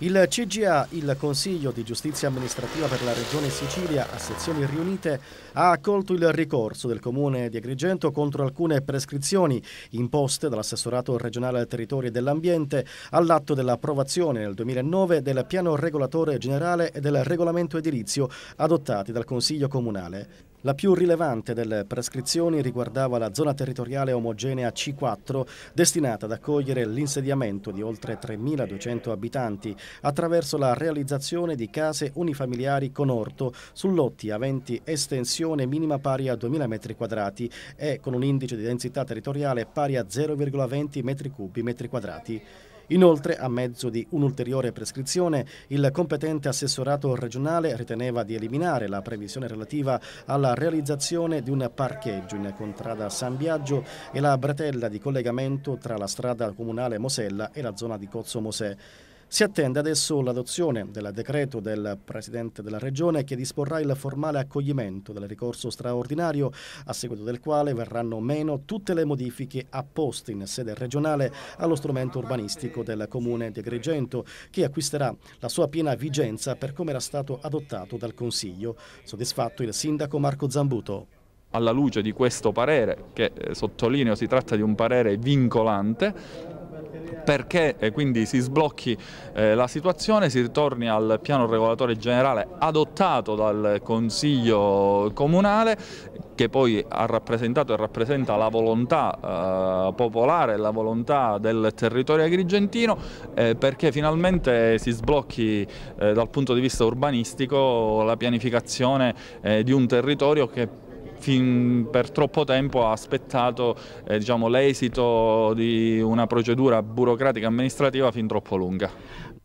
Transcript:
Il CGA, il Consiglio di Giustizia Amministrativa per la Regione Sicilia a sezioni riunite, ha accolto il ricorso del Comune di Agrigento contro alcune prescrizioni imposte dall'assessorato regionale al territorio e dell'ambiente all'atto dell'approvazione nel 2009 del piano regolatore generale e del regolamento edilizio adottati dal Consiglio Comunale. La più rilevante delle prescrizioni riguardava la zona territoriale omogenea C4, destinata ad accogliere l'insediamento di oltre 3.200 abitanti attraverso la realizzazione di case unifamiliari con orto su lotti aventi estensione minima pari a 2.000 m2 e con un indice di densità territoriale pari a 0,20 m3 m2. Inoltre, a mezzo di un'ulteriore prescrizione, il competente assessorato regionale riteneva di eliminare la previsione relativa alla realizzazione di un parcheggio in contrada San Biagio e la bretella di collegamento tra la strada comunale Mosella e la zona di Cozzo Mosè. Si attende adesso l'adozione del decreto del Presidente della Regione che disporrà il formale accoglimento del ricorso straordinario, a seguito del quale verranno meno tutte le modifiche apposte in sede regionale allo strumento urbanistico del Comune di Agrigento, che acquisterà la sua piena vigenza per come era stato adottato dal Consiglio. Soddisfatto il Sindaco Marco Zambuto alla luce di questo parere, che eh, sottolineo si tratta di un parere vincolante, perché eh, quindi si sblocchi eh, la situazione, si ritorni al piano regolatore generale adottato dal Consiglio Comunale che poi ha rappresentato e rappresenta la volontà eh, popolare, la volontà del territorio agrigentino eh, perché finalmente si sblocchi eh, dal punto di vista urbanistico la pianificazione eh, di un territorio che fin per troppo tempo ha aspettato eh, diciamo, l'esito di una procedura burocratica amministrativa fin troppo lunga.